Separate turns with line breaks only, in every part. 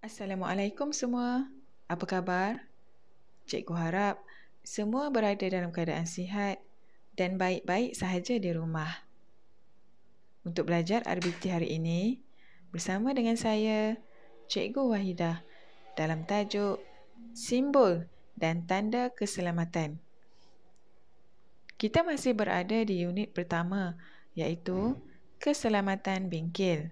Assalamualaikum semua. Apa khabar? Cikgu harap semua berada dalam keadaan sihat dan baik-baik sahaja di rumah. Untuk belajar RBT hari ini, bersama dengan saya, Cikgu Wahidah dalam tajuk Simbol dan Tanda Keselamatan. Kita masih berada di unit pertama iaitu Keselamatan bingkil.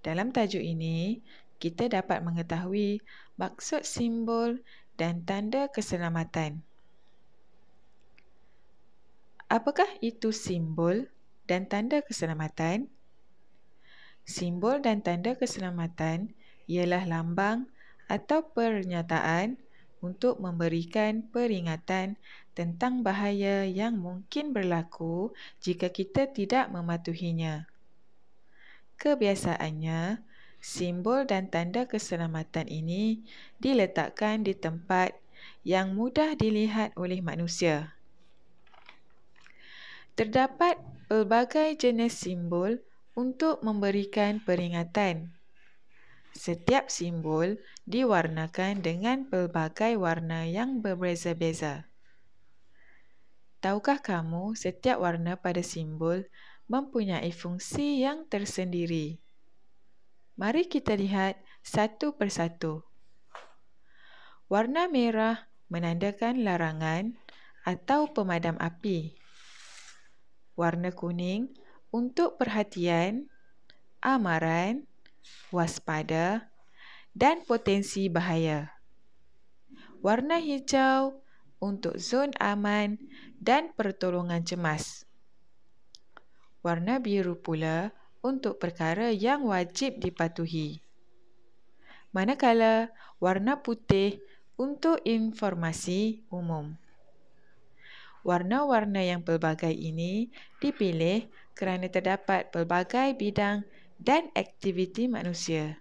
Dalam tajuk ini, kita dapat mengetahui maksud simbol dan tanda keselamatan. Apakah itu simbol dan tanda keselamatan? Simbol dan tanda keselamatan ialah lambang atau pernyataan untuk memberikan peringatan tentang bahaya yang mungkin berlaku jika kita tidak mematuhinya. Kebiasaannya, Simbol dan tanda keselamatan ini diletakkan di tempat yang mudah dilihat oleh manusia. Terdapat pelbagai jenis simbol untuk memberikan peringatan. Setiap simbol diwarnakan dengan pelbagai warna yang berbeza-beza. Tahukah kamu setiap warna pada simbol mempunyai fungsi yang tersendiri? Mari kita lihat satu persatu. Warna merah menandakan larangan atau pemadam api. Warna kuning untuk perhatian, amaran, waspada dan potensi bahaya. Warna hijau untuk zon aman dan pertolongan cemas. Warna biru pula untuk untuk perkara yang wajib dipatuhi. Manakala warna putih untuk informasi umum. Warna-warna yang pelbagai ini dipilih kerana terdapat pelbagai bidang dan aktiviti manusia.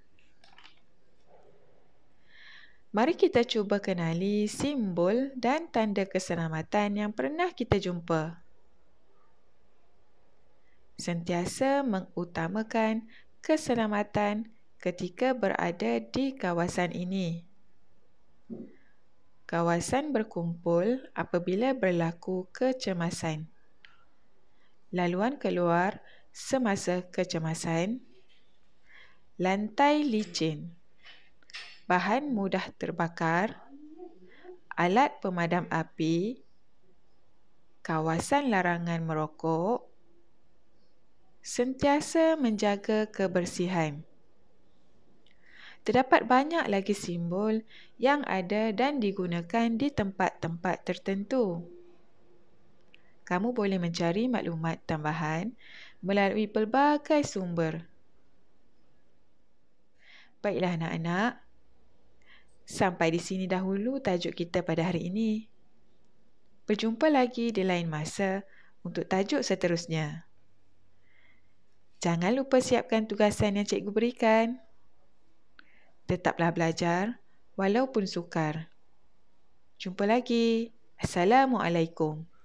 Mari kita cuba kenali simbol dan tanda keselamatan yang pernah kita jumpa sentiasa mengutamakan keselamatan ketika berada di kawasan ini. Kawasan berkumpul apabila berlaku kecemasan. Laluan keluar semasa kecemasan. Lantai licin. Bahan mudah terbakar. Alat pemadam api. Kawasan larangan merokok sentiasa menjaga kebersihan. Terdapat banyak lagi simbol yang ada dan digunakan di tempat-tempat tertentu. Kamu boleh mencari maklumat tambahan melalui pelbagai sumber. Baiklah anak-anak, sampai di sini dahulu tajuk kita pada hari ini. Berjumpa lagi di lain masa untuk tajuk seterusnya. Jangan lupa siapkan tugasan yang cikgu berikan. Tetaplah belajar walaupun sukar. Jumpa lagi. Assalamualaikum.